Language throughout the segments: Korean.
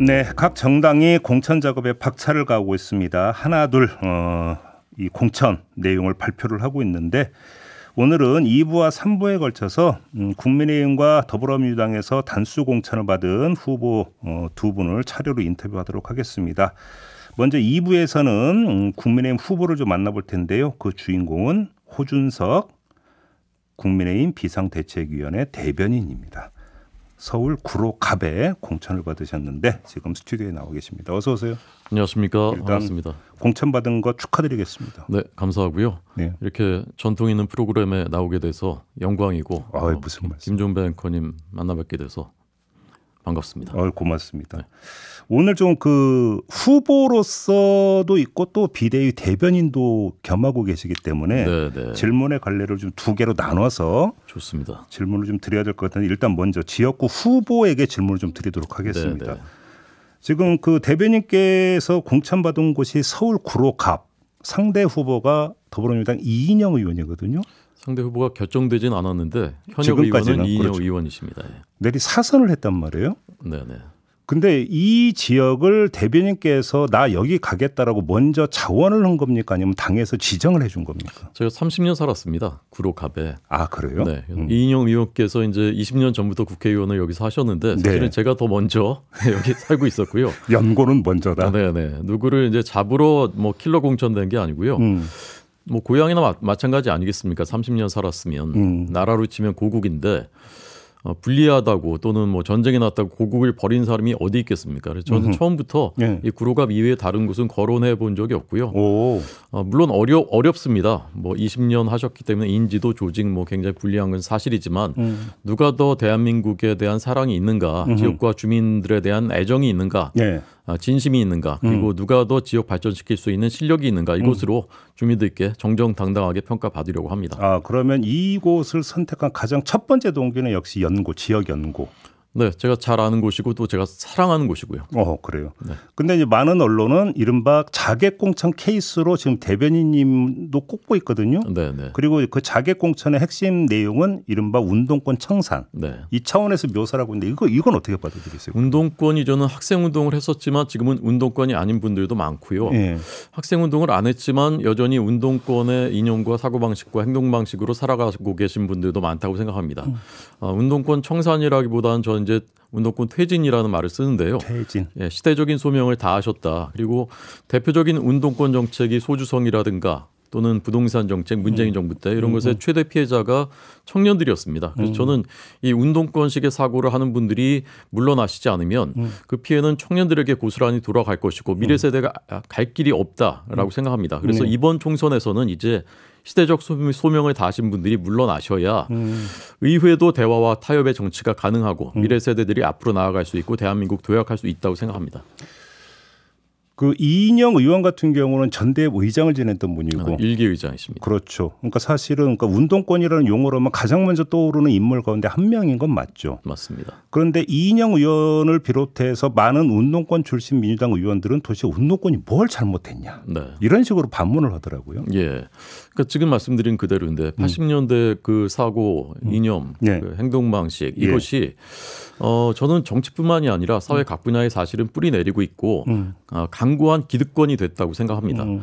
네, 각 정당이 공천 작업에 박차를 가하고 있습니다. 하나 둘 어, 이 공천 내용을 발표를 하고 있는데 오늘은 2부와 3부에 걸쳐서 음, 국민의힘과 더불어민주당에서 단수 공천을 받은 후보 어, 두 분을 차례로 인터뷰하도록 하겠습니다. 먼저 2부에서는 음, 국민의힘 후보를 좀 만나볼 텐데요. 그 주인공은 호준석 국민의힘 비상대책위원회 대변인입니다. 서울 구로 갑에 공천을 받으셨는데 지금 스튜디오에 나와 계십니다. 어서 오세요. 안녕하십니까. 반갑습니다. 공천 받은 거 축하드리겠습니다. 네, 감사하고요. 네. 이렇게 전통 있는 프로그램에 나오게 돼서 영광이고 아, 어, 무슨 말씀. 김종배 앵커님 만나뵙게 돼서 반갑습니다. 어, 고맙습니다. 네. 오늘 좀 그 후보로서도 있고 또 비대위 대변인도 겸하고 계시기 때문에 네네. 네. 질문의 관례를 좀 두 개로 나눠서 좋습니다. 질문을 좀 드려야 될 것 같은데 일단 먼저 지역구 후보에게 질문을 좀 드리도록 하겠습니다. 네네. 네. 지금 그 대변인께서 공천받은 곳이 서울 구로갑 상대 후보가 더불어민주당 이인영 의원이거든요. 상대 후보가 결정되진 않았는데 현역 의원은 이인영 그렇죠. 의원이십니다. 예. 내리 사선을 했단 말이에요. 네네. 근데 이 지역을 대변인께서 나 여기 가겠다라고 먼저 자원을 한 겁니까 아니면 당에서 지정을 해준 겁니까? 제가 30년 살았습니다 구로갑에. 아 그래요? 네. 음. 이인영 의원께서 이제 20년 전부터 국회의원을 여기서 하셨는데 네. 사실은 네. 제가 더 먼저 여기 살고 있었고요. 연고는 먼저다. 네네. 누구를 이제 잡으러 뭐 킬러 공천된 게 아니고요. 음. 뭐 고향이나 마, 찬가지 아니겠습니까? 30년 살았으면 음. 나라로 치면 고국인데 어, 불리하다고 또는 뭐 전쟁이 났다고 고국을 버린 사람이 어디 있겠습니까? 그래서 저는 음흠. 처음부터 예. 이 구로갑 이외에 다른 곳은 거론해 본 적이 없고요. 오. 어, 물론 어려 어렵습니다. 뭐 20년 하셨기 때문에 인지도 조직 뭐 굉장히 불리한 건 사실이지만 음. 누가 더 대한민국에 대한 사랑이 있는가, 음흠. 지역과 주민들에 대한 애정이 있는가. 예. 아, 진심이 있는가 그리고 음. 누가 더 지역 발전시킬 수 있는 실력이 있는가 이곳으로 음. 주민들께 정정당당하게 평가받으려고 합니다. 아 그러면 이곳을 선택한 가장 첫 번째 동기는 역시 연 연구 지역 연구 네, 제가 잘 아는 곳이고 또 제가 사랑하는 곳이고요. 어, 그래요. 네. 근데 이제 많은 언론은 이른바 자객공천 케이스로 지금 대변인님도 꼽고 있거든요. 네, 네. 그리고 그 자객공천의 핵심 내용은 이른바 운동권 청산. 네. 이 차원에서 묘사를 고 있는데 이거 이건 어떻게 받아들이세요? 운동권이 저는 학생 운동을 했었지만 지금은 운동권이 아닌 분들도 많고요. 네. 학생 운동을 안 했지만 여전히 운동권의 이념과 사고 방식과 행동 방식으로 살아가고 계신 분들도 많다고 생각합니다. 음. 어, 운동권 청산이라기보다는 저는 이제 운동권 퇴진이라는 말을 쓰는데요. 퇴진. 예, 시대적인 소명을 다하셨다. 그리고 대표적인 운동권 정책이 소주성이라든가 또는 부동산 정책 문재인 음. 정부 때 이런 음. 것의 음. 최대 피해자가 청년들이었습니다. 그래서 음. 저는 이 운동권식의 사고를 하는 분들이 물러나시지 않으면 음. 그 피해는 청년들에게 고스란히 돌아갈 것이고 미래 음. 세대가 갈 길이 없다라고 생각합니다. 그래서 네. 이번 총선에서는 이제 시대적 소명을 다하신 분들이 물러나셔야 음. 의회도 대화와 타협의 정치가 가능하고 미래 음. 세대들이 앞으로 나아갈 수 있고 대한민국 도약할 수 있다고 생각합니다. 그 이인영 의원 같은 경우는 전대 의장을 지냈던 분이고 아, 일기 의장이십니다. 그렇죠. 그러니까 사실은 그러니까 운동권이라는 용어로만 가장 먼저 떠오르는 인물 가운데 한 명인 건 맞죠. 맞습니다. 그런데 이인영 의원을 비롯해서 많은 운동권 출신 민주당 의원들은 도대체 운동권이 뭘 잘못했냐 네. 이런 식으로 반문을 하더라고요. 예. 그러니까 지금 말씀드린 그대로인데 80년대 음. 그 사고 음. 이념, 음. 예. 그 행동 방식 이것이 예. 어, 저는 정치뿐만이 아니라 사회 음. 각 분야에 사실은 뿌리 내리고 있고 음. 어, 아, 강고한 기득권이 됐다고 생각합니다. 음.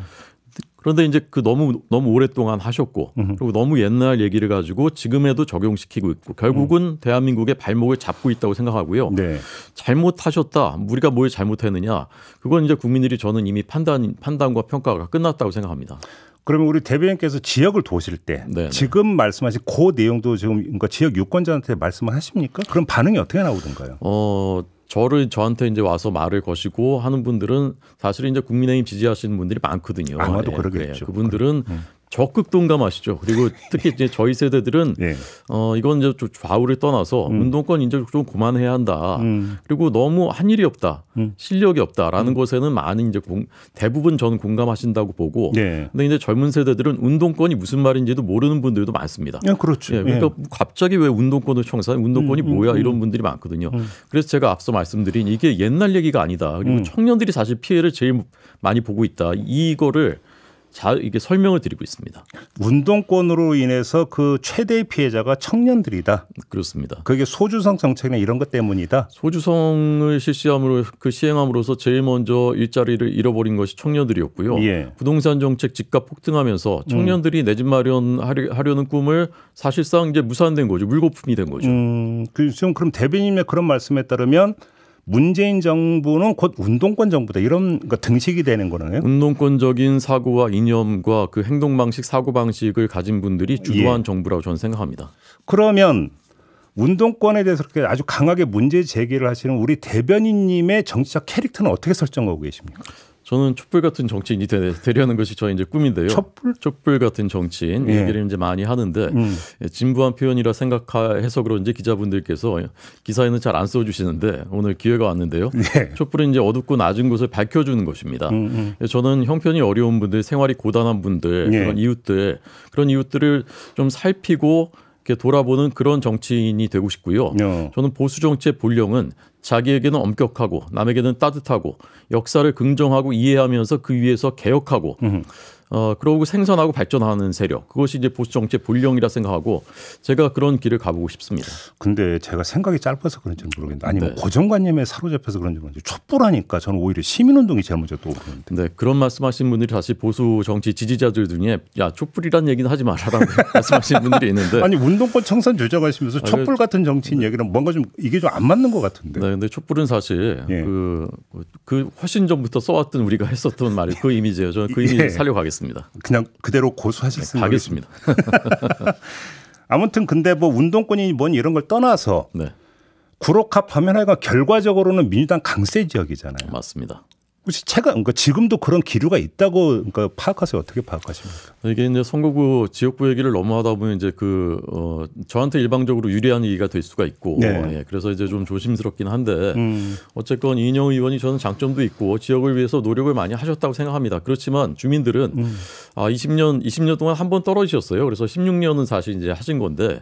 그런데 이제 그 너무 너무 오랫동안 하셨고 음. 그리고 너무 옛날 얘기를 가지고 지금에도 적용시키고 있고 결국은 음. 대한민국의 발목을 잡고 있다고 생각하고요. 네. 잘못하셨다. 우리가 뭘 잘못했느냐? 그건 이제 국민들이 저는 이미 판단 판단과 평가가 끝났다고 생각합니다. 그러면 우리 대변인께서 지역을 도우실 때 네네. 네. 지금 말씀하신 그 내용도 지금 그러니까 지역 유권자한테 말씀을 하십니까? 그럼 반응이 어떻게 나오던가요? 어 저를 저한테 이제 와서 말을 거시고 하는 분들은 사실 이제 국민의힘 지지하시는 분들이 많거든요. 아마도 예, 그러겠죠. 예, 그분들은 네. 적극 동감하시죠. 그리고 특히 이제 저희 세대들은 네. 어 이건 이제 좀 좌우를 떠나서 음. 운동권 인정 좀 그만해야 한다. 음. 그리고 너무 한 일이 없다, 음. 실력이 없다라는 음. 것에는 많은 이제 공, 대부분 저는 공감하신다고 보고, 네. 근데 이제 젊은 세대들은 운동권이 무슨 말인지도 모르는 분들도 많습니다. 예, 그렇죠. 예, 그러니까 예. 갑자기 왜 운동권을 청산, 운동권이 음, 음, 뭐야 이런 분들이 많거든요. 그래서 제가 앞서 말씀드린 이게 옛날 얘기가 아니다. 그리고 청년들이 사실 피해를 제일 많이 보고 있다. 이거를 자 이게 설명을 드리고 있습니다. 운동권으로 인해서 그 최대 피해자가 청년들이다. 그렇습니다. 그게 소주성 정책이나 이런 것 때문이다. 소주성을 실시함으로 그 시행함으로써 제일 먼저 일자리를 잃어버린 것이 청년들이었고요. 예. 부동산 정책 집값 폭등하면서 청년들이 음. 내집 마련하려는 꿈을 사실상 이제 무산된 거죠. 물거품이 된 거죠. 음, 그 지금 그럼 대변인의 그런 말씀에 따르면 문재인 정부는 곧 운동권 정부다 이런 거 그 등식이 되는 거네요. 운동권적인 사고와 이념과 그 행동 방식, 사고 방식을 가진 분들이 예. 주도한 예. 정부라고 저는 생각합니다. 그러면 운동권에 대해서 그렇게 아주 강하게 문제 제기를 하시는 우리 대변인님의 정치적 캐릭터는 어떻게 설정하고 계십니까? 저는 촛불 같은 정치인이 되, 려는 것이 저의 이제 꿈인데요. 촛불? 촛불 같은 정치인 예. 얘기를 이제 많이 하는데 음. 예, 진부한 표현이라 생각해서 그런지 기자분들께서 기사에는 잘 안 써주시는데 오늘 기회가 왔는데요. 예. 촛불은 이제 어둡고 낮은 곳을 밝혀주는 것입니다. 음, 음. 예, 저는 형편이 어려운 분들, 생활이 고단한 분들, 예. 그런 이웃들, 그런 이웃들을 좀 살피고 이렇게 돌아보는 그런 정치인이 되고 싶고요. 어. 저는 보수 정치의 본령은 자기에게는 엄격하고 남에게는 따뜻하고 역사를 긍정하고 이해하면서 그 위에서 개혁하고 어, 그러고 생산하고 발전하는 세력 그것이 이제 보수 정치의 본령이라 생각하고 제가 그런 길을 가보고 싶습니다. 근데 제가 생각이 짧아서 그런지 는 모르겠는데 아니면 네. 고정관념에 사로잡혀서 그런지 모르겠는데 촛불하니까 저는 오히려 시민운동이 제일 먼저 떠오르는데. 네 그런 말씀하신 분들이 다시 보수 정치 지지자들 중에 야 촛불이란 얘기는 하지 말아라고 말씀하신 분들이 있는데 아니 운동권 청산 주장하시면서 아, 그 촛불 같은 정치인 네. 얘기는 뭔가 좀 이게 좀 안 맞는 것 같은데. 네 근데 촛불은 사실 예. 그, 그 훨씬 전부터 써왔던 우리가 했었던 말이 그 이미지예요. 저는 그 이미지 예. 살려가겠습니다. 고겠습니다 그냥 그대로 고수하셨습니다 네, 가겠습니다. 아무튼 근데 뭐 운동권이 뭔 이런 걸 떠나서 네. 구로카파면 하여간 결과적으로는 민주당 강세 지역이잖아요. 맞습니다. 혹시 체감, 그러니까 지금도 그런 기류가 있다고 그러니까 파악하세요? 어떻게 파악하십니까? 이게 이제 선거구 지역구 얘기를 너무 하다 보면 이제 그, 어, 저한테 일방적으로 유리한 얘기가 될 수가 있고, 네. 예, 그래서 이제 좀 조심스럽긴 한데, 음. 어쨌건 이인영 의원이 저는 장점도 있고, 지역을 위해서 노력을 많이 하셨다고 생각합니다. 그렇지만 주민들은, 음. 아, 20년, 20년 동안 한 번 떨어지셨어요. 그래서 16년은 사실 이제 하신 건데,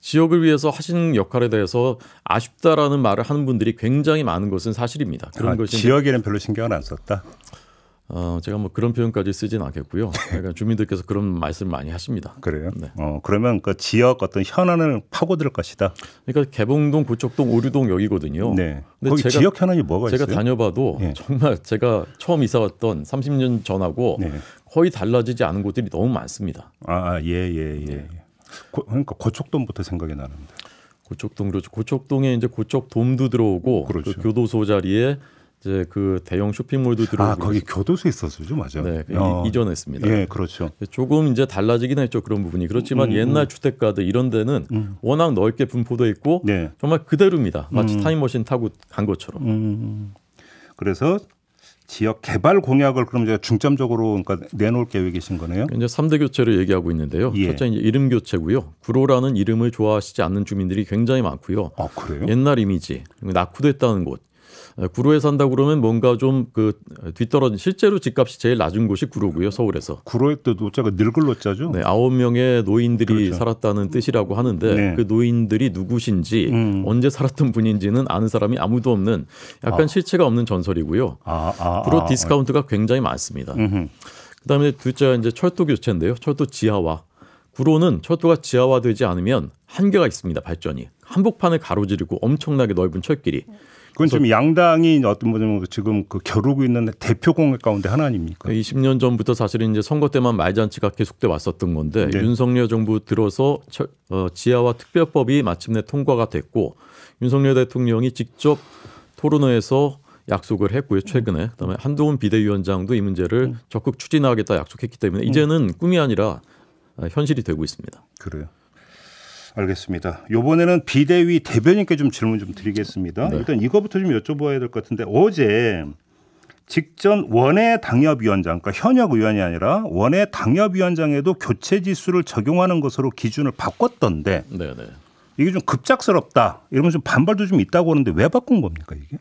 지역을 위해서 하신 역할에 대해서 아쉽다라는 말을 하는 분들이 굉장히 많은 것은 사실입니다. 그런 아, 것이 지역에는 별로 신경을 안 썼다. 어, 제가 뭐 그런 표현까지 쓰진 않겠고요. 그러니까 주민들께서 그런 말씀을 많이 하십니다. 그래요? 네. 어, 그러면 그 지역 어떤 현안을 파고들 것이다. 그러니까 개봉동, 고척동, 오류동 여기거든요. 네. 근데 거기 제가, 지역 현안이 뭐가 제가 있어요? 제가 다녀봐도 네. 정말 제가 처음 이사 왔던 30년 전하고 네. 거의 달라지지 않은 곳들이 너무 많습니다. 아, 아 예, 예, 예. 네. 고, 그러니까 고척돔부터 생각이 나는데. 고척동 그렇죠. 고척동에 이제 고척돔도 들어오고 그 그렇죠. 그 교도소 자리에 이제 그 대형 쇼핑몰도 아, 들어오고 아 거기 교도소 있었죠 맞아요. 네 어. 이전했습니다. 예 그렇죠. 조금 이제 달라지긴 했죠 그런 부분이 그렇지만 음, 음, 음, 옛날 주택가들 이런 데는 음. 워낙 넓게 분포돼 있고 네. 정말 그대로입니다. 마치 음. 타임머신 타고 간 것처럼. 그래서 지역 개발 공약을 그럼 이제 중점적으로 그러니까 내놓을 계획이신 거네요. 그러니까 이제 3대 교체를 얘기하고 있는데요. 예. 첫째 이제 이름 교체고요. 구로라는 이름을 좋아하시지 않는 주민들이 굉장히 많고요. 아, 그래요? 옛날 이미지 낙후됐다는 곳 어, 구로에 산다 그러면 뭔가 좀그 뒤떨어진 실제로 집값이 제일 낮은 곳이 구로고요 서울에서. 구로일 때도 자가 늙을로자죠. 네, 아홉 명의 노인들이 그렇죠. 살았다는 뜻이라고 하는데 네. 그 노인들이 누구신지 음. 언제 살았던 분인지는 아는 사람이 아무도 없는 약간 아. 실체가 없는 전설이고요. 아, 아, 구로 아, 아. 디스카운트가 굉장히 많습니다. 음흠. 그다음에 둘째 이제 철도 교체인데요. 철도 지하화. 구로는 철도가 지하화되지 않으면 한계가 있습니다. 발전이 한복판을 가로지르고 엄청나게 넓은 철길이. 그건 지금 양당이 어떤 뭐냐면 지금 그 겨루고 있는 대표 공약 가운데 하나 아닙니까? 20년 전부터 사실은 이제 선거 때만 말잔치가 계속돼 왔었던 건데 네. 윤석열 정부 들어서 철, 어, 지하와 특별법이 마침내 통과가 됐고 윤석열 대통령이 직접 토론회에서 약속을 했고요 최근에 그다음에 한동훈 비대위원장도 이 문제를 음. 적극 추진하겠다 약속했기 때문에 음. 이제는 꿈이 아니라 아, 현실이 되고 있습니다. 그래요. 알겠습니다. 요번에는 비대위 대변인께 좀 질문 좀 드리겠습니다. 네. 일단 이거부터 좀 여쭤봐야 될 것 같은데 어제 직전 원외 당협위원장, 그러니까 현역 의원이 아니라 원외 당협위원장에도 교체 지수를 적용하는 것으로 기준을 바꿨던데 네네. 네. 이게 좀 급작스럽다 이러면 서 반발도 좀 있다고 하는데 왜 바꾼 겁니까 이게?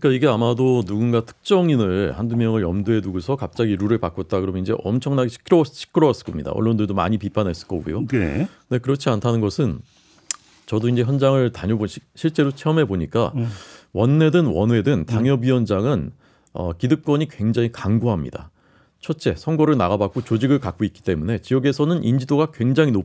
그러니까 이게 아마도 누군가 특정인을 한두 명을 염두에 두고서 갑자기 룰을 바꿨다 그러면 이제 엄청나게 시끄러웠, 시끄러웠을 겁니다. 언론들도 많이 비판했을 거고요. 네. 근데 그렇지 않다는 것은 저도 이제 현장을 다녀보 실제로 체험해 보니까 음. 원내든 원외든 음. 당협위원장은 어, 기득권이 굉장히 강구합니다. 첫째, 선거를 나가봤고 조직을 갖고 있기 때문에 지역에서는 인지도가 굉장히 높,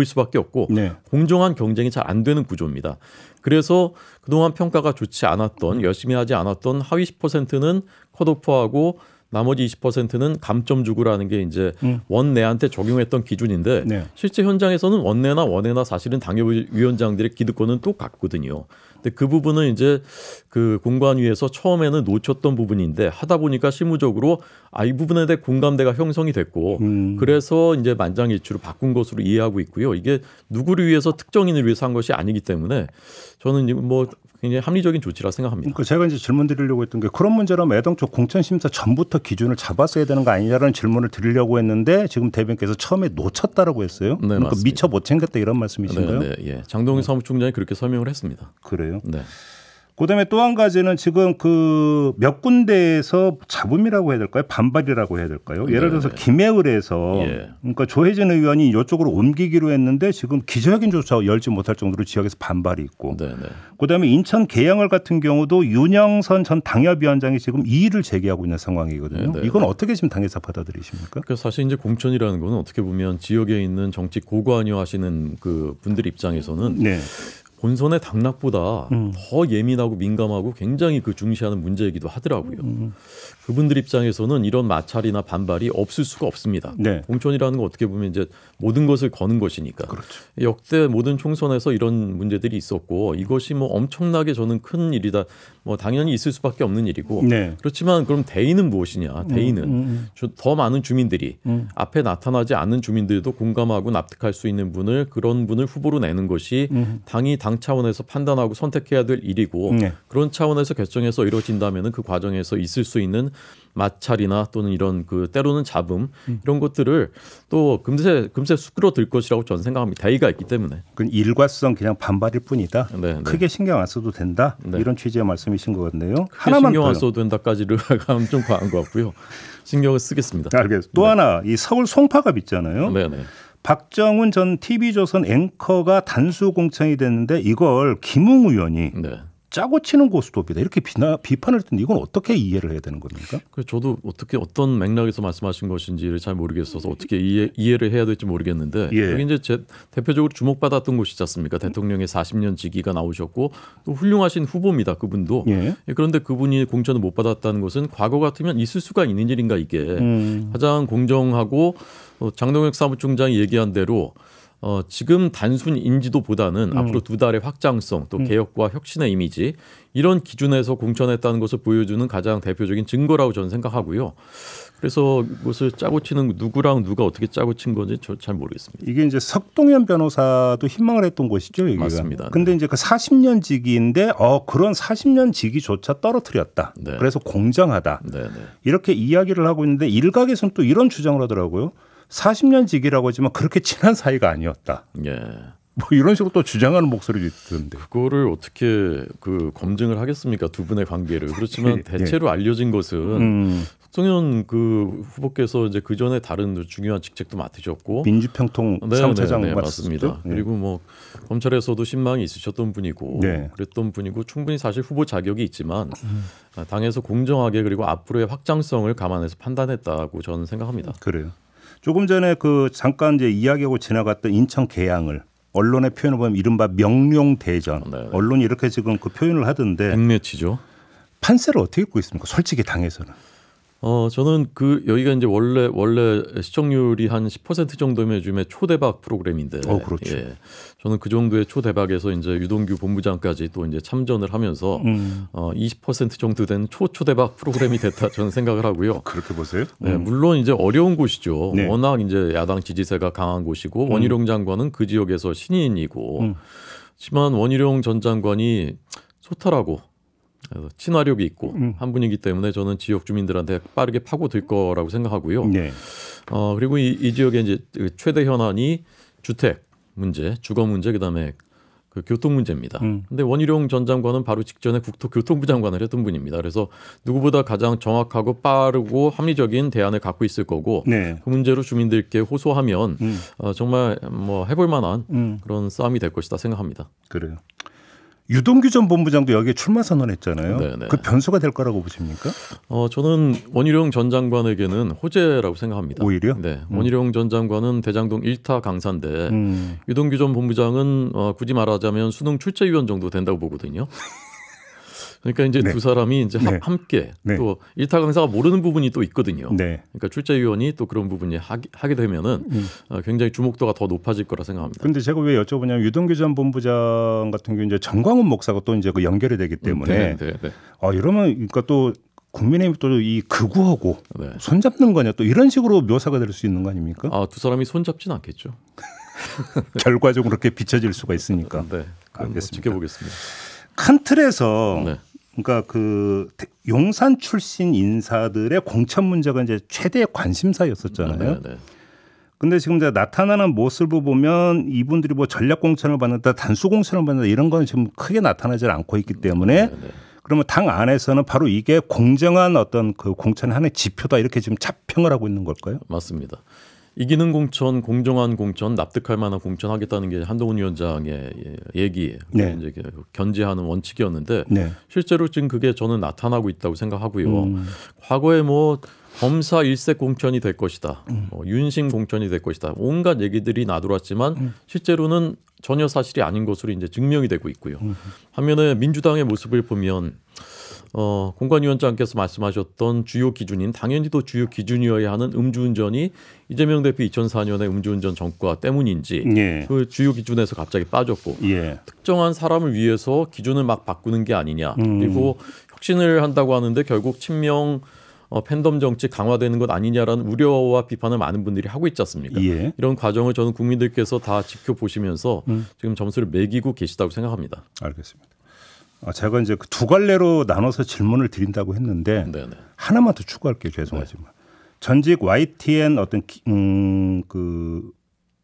을 수밖에 없고 네. 공정한 경쟁이 잘 안 되는 구조입니다. 그래서 그동안 평가가 좋지 않았던 열심히 하지 않았던 하위 10%는 컷오프하고 나머지 20%는 감점 주구라는 게 이제 음. 원내한테 적용했던 기준인데 네. 실제 현장에서는 원내나 원외나 사실은 당협위원장들의 기득권은 똑같거든요. 근데 그 부분은 이제 그 공관위에서 처음에는 놓쳤던 부분인데 하다 보니까 실무적으로 아이 부분에 대해 공감대가 형성이 됐고 음. 그래서 이제 만장일치로 바꾼 것으로 이해하고 있고요. 이게 누구를 위해서 특정인을 위해서 한 것이 아니기 때문에 저는 뭐 굉장히 합리적인 조치라 생각합니다. 그러니까 제가 이제 질문 드리려고 했던 게 그런 문제라면 애당초 공천심사 전부터 기준을 잡았어야 되는 거 아니냐라는 질문을 드리려고 했는데 지금 대변께서 처음에 놓쳤다라고 했어요. 네, 그러니까 미처 못 챙겼다 이런 말씀이신가요? 네, 네 예. 장동희 네. 사무총장이 그렇게 설명을 했습니다. 그래요? 네. 그다음에 또 한 가지는 지금 그 몇 군데에서 잡음이라고 해야 될까요? 반발이라고 해야 될까요? 네, 예를 들어서 네. 김해을에서 예. 그러니까 조혜진 의원이 이쪽으로 옮기기로 했는데 지금 기자회견조차 열지 못할 정도로 지역에서 반발이 있고 네, 네 그다음에 인천 계양을 같은 경우도 윤영선 전 당협위원장이 지금 이의를 제기하고 있는 상황이거든요. 네 이건 어떻게 지금 당에서 받아들이십니까? 그러니까 사실 이제 공천이라는 거는 어떻게 보면 지역에 있는 정치 고관여 하시는 그 분들 입장에서는 네. 본선의 당락보다 음. 더 예민하고 민감하고 굉장히 그 중시하는 문제이기도 하더라고요. 음. 음. 그분들 입장에서는 이런 마찰이나 반발이 없을 수가 없습니다. 네. 공천이라는 건 어떻게 보면 이제 모든 것을 거는 것이니까. 그렇죠. 역대 모든 총선에서 이런 문제들이 있었고 이것이 뭐 엄청나게 저는 큰 일이다. 뭐 당연히 있을 수밖에 없는 일이고. 네. 그렇지만 그럼 대의는 무엇이냐? 음, 대의는 음, 음, 더 많은 주민들이 음. 앞에 나타나지 않는 주민들도 공감하고 납득할 수 있는 분을 그런 분을 후보로 내는 것이 음. 당이 당 차원에서 판단하고 선택해야 될 일이고 네. 그런 차원에서 결정해서 이루어진다면은 그 과정에서 있을 수 있는 마찰이나 또는 이런 그 때로는 잡음 음. 이런 것들을 또 금세 금세 수그러들 것이라고 저는 생각합니다. 대의가 있기 때문에. 그 일과성 그냥 반발일 뿐이다. 네, 네. 크게 신경 안 써도 된다. 네. 이런 취지의 말씀이신 것 같네요. 하나만 신경 안 써도 된다까지를 가면 좀 과한 것 같고요. 신경을 쓰겠습니다. 알겠습니다. 또 네. 하나 이 서울 송파갑 있잖아요. 네, 네. 박정훈 전 TV조선 앵커가 단수 공천이 됐는데 이걸 김웅 의원이 네. 짜고 치는 고스톱이다 이렇게 비나, 비판을 했던데 이건 어떻게 이해를 해야 되는 겁니까? 그 저도 어떻게 어떤 맥락에서 말씀하신 것인지를 잘 모르겠어서 어떻게 이해, 이해를 해야 될지 모르겠는데 예. 여기 이제 제, 대표적으로 주목받았던 곳이지 않습니까? 대통령의 40년 지기가 나오셨고 또 훌륭하신 후보입니다 그분도 예. 예. 그런데 그분이 공천을 못 받았다는 것은 과거 같으면 있을 수가 있는 일인가 이게 음. 가장 공정하고 어, 장동혁 사무총장이 얘기한 대로 어, 지금 단순 인지도보다는 음. 앞으로 두 달의 확장성 또 음. 개혁과 혁신의 이미지 이런 기준에서 공천했다는 것을 보여주는 가장 대표적인 증거라고 저는 생각하고요. 그래서 이것을 짜고 치는 누구랑 누가 어떻게 짜고 친 건지 저 잘 모르겠습니다. 이게 이제 석동현 변호사도 희망을 했던 것이죠 여기가. 맞습니다. 근데 네. 이제 그 40년 직위인데 어 그런 40년 직위조차 떨어뜨렸다. 네. 그래서 공정하다. 네, 네. 이렇게 이야기를 하고 있는데 일각에서는 또 이런 주장을 하더라고요. 40년 지기라고 하지만 그렇게 친한 사이가 아니었다. 예. 뭐 이런 식으로 또 주장하는 목소리도 있던데. 그거를 어떻게 그 검증을 하겠습니까 두 분의 관계를. 그렇지만 예. 대체로 예. 알려진 것은 음. 송현 그 후보께서 이제 그 전에 다른 중요한 직책도 맡으셨고 민주평통 네, 차장 네, 네 맞습니다. 네. 그리고 뭐 검찰에서도 신망이 있으셨던 분이고 네. 그랬던 분이고 충분히 사실 후보 자격이 있지만 아, 당에서 공정하게 그리고 앞으로의 확장성을 감안해서 판단했다고 저는 생각합니다. 그래요. 조금 전에 그 잠깐 이제 이야기하고 지나갔던 인천 계양을 언론의 표현을 보면 이른바 명룡 대전 네. 언론이 이렇게 지금 그 표현을 하던데 백몇이죠. 판세를 어떻게 입고 있습니까? 솔직히 당에서는. 어, 저는 그 여기가 이제 원래 원래 시청률이 한 10% 정도면 요즘에 초대박 프로그램인데. 어, 그렇죠. 예, 저는 그 정도의 초대박에서 이제 유동규 본부장까지 또 이제 참전을 하면서 음. 어, 20% 정도 된 초초대박 프로그램이 됐다 저는 생각을 하고요. 그렇게 보세요? 네, 음. 물론 이제 어려운 곳이죠. 네. 워낙 이제 야당 지지세가 강한 곳이고 음. 원희룡 장관은 그 지역에서 신인이고. 음. 하지만 원희룡 전 장관이 소탈하고 그래서 친화력이 있고 음. 한 분이기 때문에 저는 지역 주민들한테 빠르게 파고들 거라고 생각하고요. 네. 어 그리고 이, 이 지역의 이제 그 최대 현안이 주택 문제, 주거 문제, 그다음에 그 교통 문제입니다. 그런데 음. 원희룡 전 장관은 바로 직전에 국토교통부 장관을 했던 분입니다. 그래서 누구보다 가장 정확하고 빠르고 합리적인 대안을 갖고 있을 거고 네. 그 문제로 주민들께 호소하면 음. 어, 정말 뭐 해볼 만한 음. 그런 싸움이 될 것이다 생각합니다. 그래요. 유동규 전 본부장도 여기에 출마 선언했잖아요. 네네. 그 변수가 될 거라고 보십니까? 어, 저는 원희룡 전 장관에게는 호재라고 생각합니다. 오히려? 네. 음. 원희룡 전 장관은 대장동 1타 강사인데 음. 유동규 전 본부장은 어, 굳이 말하자면 수능 출제위원 정도 된다고 보거든요. 그러니까 이제 네. 두 사람이 이제 네. 함께 네. 또 일타 강사가 모르는 부분이 또 있거든요. 네. 그러니까 출제위원이 또 그런 부분이 하기, 하게 되면은 음. 어, 굉장히 주목도가 더 높아질 거라 생각합니다. 그런데 제가 왜 여쭤보냐면 유동규 전 본부장 같은 경우 이제 정광훈 목사가 또 이제 그 연결이 되기 때문에 음, 네, 네, 아 이러면 그러니까 또 국민의힘 또이 극우하고 손잡는 거냐 또 이런 식으로 묘사가 될 수 있는 거 아닙니까? 아두 사람이 손잡진 않겠죠. 결과적으로 그렇게 비춰질 수가 있으니까. 네. 뭐 알겠습니다. 지켜보겠습니다. 큰 틀에서 네. 그러니까 그 용산 출신 인사들의 공천 문제가 이제 최대 관심사였었잖아요. 네네. 아, 네. 근데 지금 이제 나타나는 모습을 보면 이분들이 뭐 전략 공천을 받는다, 단수 공천을 받는다 이런 건 지금 크게 나타나질 않고 있기 때문에 네네. 네. 그러면 당 안에서는 바로 이게 공정한 어떤 그 공천 하나의 지표다 이렇게 지금 자평을 하고 있는 걸까요? 맞습니다. 이기는 공천, 공정한 공천, 납득할 만한 공천 하겠다는 게 한동훈 위원장의 예, 얘기, 네. 이제 그 견제하는 원칙이었는데 네. 실제로 지금 그게 저는 나타나고 있다고 생각하고요. 음. 과거에 뭐 검사 일색 공천이 될 것이다, 음. 뭐 윤심 공천이 될 것이다, 온갖 얘기들이 나돌았지만 음. 실제로는 전혀 사실이 아닌 것으로 이제 증명이 되고 있고요. 음. 반면에 민주당의 모습을 보면. 어, 공관위원장께서 말씀하셨던 주요 기준인 당연히 도 주요 기준이어야 하는 음주운전이 이재명 대표 2 0 0 4년의 음주운전 전과 때문인지 예. 그 주요 기준에서 갑자기 빠졌고 예. 특정한 사람을 위해서 기준을 막 바꾸는 게 아니냐 음. 그리고 혁신을 한다고 하는데 결국 친명 어, 팬덤 정치 강화되는 것 아니냐라는 우려와 비판을 많은 분들이 하고 있지 않습니까? 예. 이런 과정을 저는 국민들께서 다 지켜보시면서 음. 지금 점수를 매기고 계시다고 생각합니다. 알겠습니다. 어, 제가 이제 그 두 갈래로 나눠서 질문을 드린다고 했는데 네네. 네. 하나만 더 추가할게요. 죄송하지만 네. 전직 YTN 어떤 음, 그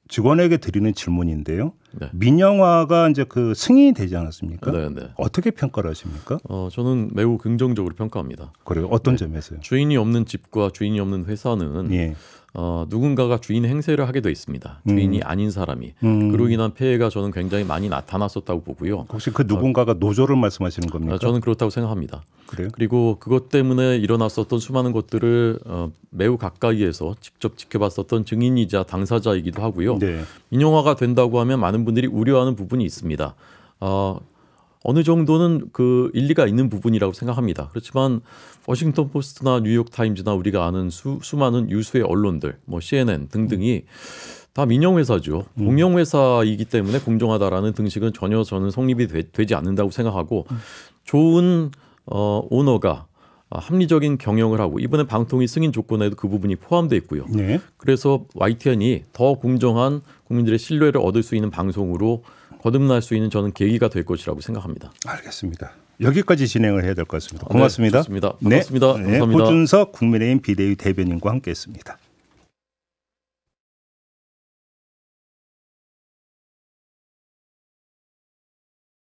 직원에게 드리는 질문인데요. 네. 민영화가 이제 그 승인이 되지 않았습니까? 네네. 네. 어떻게 평가를 하십니까? 어, 저는 매우 긍정적으로 평가합니다. 그리고 어떤 네. 점에서요? 주인이 없는 집과 주인이 없는 회사는 예. 어, 누군가가 주인 행세를 하게 돼 있습니다. 주인이 음. 아닌 사람이 음. 그로 인한 폐해가 저는 굉장히 많이 나타났었다고 보고요. 혹시 그 누군가가 어, 노조를 말씀하시는 어, 겁니까? 저는 그렇다고 생각합니다. 그래요? 그리고 그것 때문에 일어났었던 수많은 것들을 어, 매우 가까이에서 직접 지켜봤었던 증인이자 당사자이기도 하고요. 네. 인용화가 된다고 하면 많은 분들이 우려하는 부분이 있습니다. 어, 어느 정도는 그 일리가 있는 부분이라고 생각합니다. 그렇지만 워싱턴 포스트나 뉴욕 타임즈나 우리가 아는 수, 수많은 유수의 언론들, 뭐 CNN 등등이 다 민영회사죠. 음. 공영회사이기 때문에 공정하다라는 등식은 전혀 저는 성립이 되, 지 않는다고 생각하고 음. 좋은 어, 오너가 합리적인 경영을 하고 이번에 방통위 승인 조건에도 그 부분이 포함돼 있고요. 네. 그래서 YTN이 더 공정한 국민들의 신뢰를 얻을 수 있는 방송으로 거듭날 수 있는 저는 계기가 될 것이라고 생각합니다. 알겠습니다. 여기까지 진행을 해야 될 것 같습니다. 고맙습니다. 아, 네, 좋습습니다 네, 네, 감사합니다. 네, 호준석 국민의힘 비대위 대변인과 함께했습니다.